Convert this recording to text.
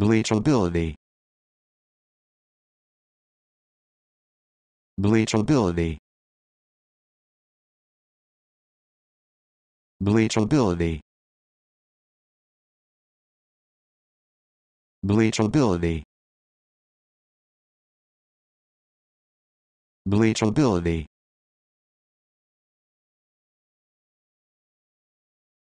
Bleachability. Bleachability. Bleachability. Bleachability. Bleachability.